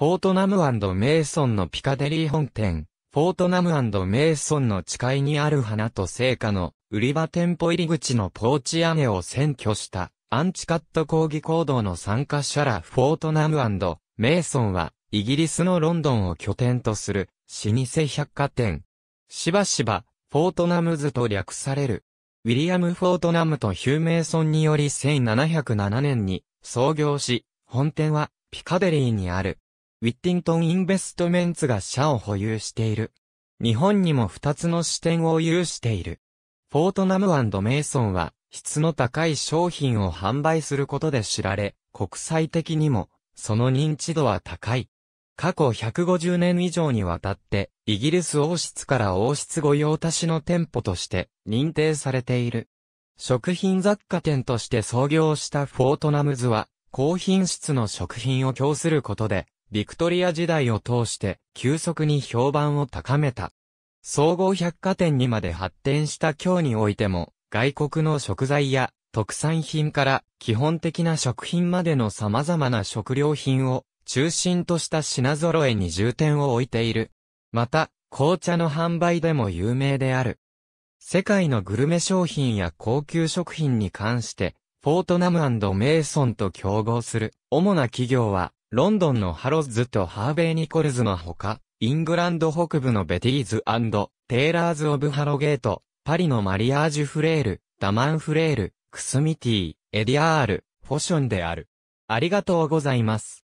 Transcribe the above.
フォートナムメイソンのピカデリー本店、フォートナムメイソンの誓いにある花と聖火の売り場店舗入り口のポーチ屋根を占拠したアンチカット抗議行動の参加者らフォートナムメイソンはイギリスのロンドンを拠点とする老舗百貨店。しばしばフォートナムズと略される。ウィリアム・フォートナムとヒューメイソンにより1707年に創業し、本店はピカデリーにあるウィッティントン・インベストメンツが社を保有している。日本にも2つの支店を有している。フォートナムメイソンは質の高い商品を販売することで知られ、国際的にもその認知度は高い。過去150年以上にわたってイギリス王室から王室御用達の店舗として認定されている。食品雑貨店として創業したフォートナムズは高品質の食品を供することでビクトリア時代を通して急速に評判を高めた。総合百貨店にまで発展した今日においても、外国の食材や特産品から基本的な食品までの様々な食料品を中心とした品揃えに重点を置いている。また、紅茶の販売でも有名である。世界のグルメ商品や高級食品に関して、フォートナムメイソンと競合する主な企業は、ロンドンのハロズとハーベイ・ニコルズのほか、イングランド北部のベティーズテイラーズ・オブ・ハロゲート、パリのマリアージュ・フレール、ダマン・フレール、クスミティ、エディアール、フォションである。ありがとうございます。